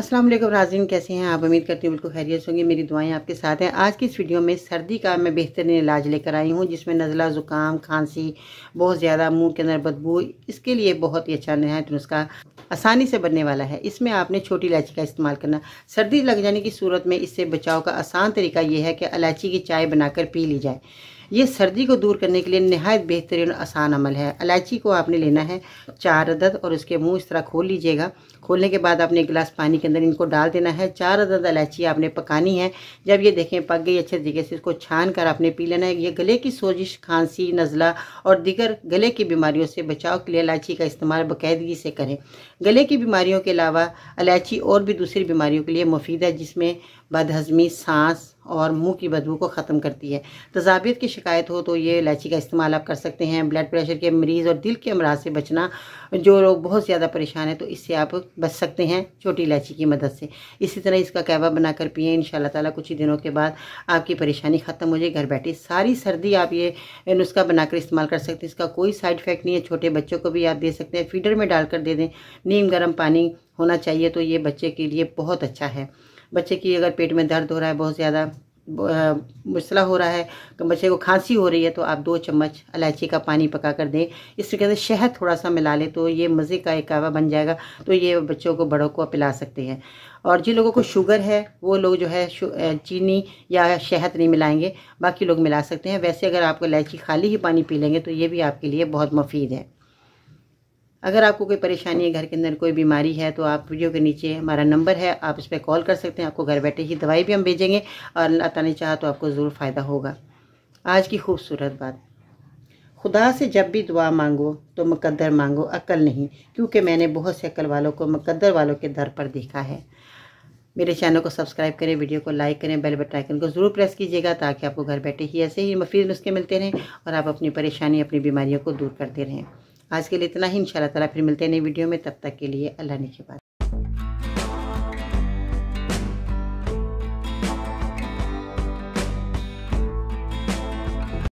अस्सलाम वालेकुम नाजिन कैसे हैं आप उम्मीद करती हूँ बिल्कुल खैरियत होंगे मेरी दुआएं आपके साथ हैं आज की इस वीडियो में सर्दी का मैं बेहतरीन इलाज लेकर आई हूँ जिसमें नज़ला ज़ुकाम खांसी बहुत ज़्यादा मुंह के अंदर बदबू इसके लिए बहुत ही अच्छा नहायत नुस्खा आसानी से बनने वाला है इसमें आपने छोटी इलायची का इस्तेमाल करना सर्दी लग जाने की सूरत में इससे बचाव का आसान तरीका यह है कि इलायची की चाय बनाकर पी ली जाए ये सर्दी को दूर करने के लिए नहायत बेहतरीन आसान अमल है इलायची को आपने लेना है चार अदद और उसके मुंह इस तरह खोल लीजिएगा खोलने के बाद आपने एक गिलास पानी के अंदर इनको डाल देना है चार अदद इलायची आपने पकानी है जब ये देखें पक गई अच्छे तरीके से इसको छान कर आपने पी लेना है ये गले की सोजिश खांसी नज़ला और दीगर गले की बीमारियों से बचाव के लिए इलायची का इस्तेमाल बाकायदगी से करें गले की बीमारियों के अलावा इलायची और भी दूसरी बीमारियों के लिए मुफीद है जिसमें बदहजमी सांस और मुंह की बदबू को ख़त्म करती है तजाबियत की शिकायत हो तो ये इलायची का इस्तेमाल आप कर सकते हैं ब्लड प्रेशर के मरीज़ और दिल के अमराज से बचना जो लोग बहुत ज़्यादा परेशान है तो इससे आप बच सकते हैं छोटी इलायची की मदद से इसी तरह इसका कहवा बनाकर पिए इन ताला कुछ ही दिनों के बाद आपकी परेशानी ख़त्म हो जाए घर बैठे सारी सर्दी आप ये नुस्खा बनाकर इस्तेमाल कर सकते हैं इसका कोई साइड इफ़ेक्ट नहीं है छोटे बच्चों को भी आप दे सकते हैं फीडर में डालकर दे दें नीम गर्म पानी होना चाहिए तो ये बच्चे के लिए बहुत अच्छा है बच्चे की अगर पेट में दर्द हो रहा है बहुत ज़्यादा मसला हो रहा है तो बच्चे को खांसी हो रही है तो आप दो चम्मच इलायची का पानी पका कर दें इसके से शहद थोड़ा सा मिला लें तो ये मज़े का एक कावा बन जाएगा तो ये बच्चों को बड़ों को आप पिला सकते हैं और जिन लोगों को शुगर है वो लोग जो है चीनी या शहद नहीं मिलाएंगे बाकी लोग मिला सकते हैं वैसे अगर आपको इलायची खाली ही पानी पी लेंगे तो ये भी आपके लिए बहुत मुफीद है अगर आपको कोई परेशानी है घर के अंदर कोई बीमारी है तो आप वीडियो के नीचे हमारा नंबर है आप इस पर कॉल कर सकते हैं आपको घर बैठे ही दवाई भी हम भेजेंगे और अल्लाह ने चाह तो आपको ज़रूर फ़ायदा होगा आज की खूबसूरत बात खुदा से जब भी दुआ मांगो तो मुकद्दर मांगो अकल नहीं क्योंकि मैंने बहुत से अकल वालों को मुकद्दर वालों के दर पर देखा है मेरे चैनल को सब्सक्राइब करें वीडियो को लाइक करें बेल बटन आइकन को ज़रूर प्रेस कीजिएगा ताकि आपको घर बैठे ही ऐसे ही मफीद नुस्खे मिलते रहें और आप अपनी परेशानी अपनी बीमारियों को दूर करते रहें आज के लिए इतना ही इन ताला फिर मिलते हैं नई वीडियो में तब तक के लिए अल्लाह ने के बाद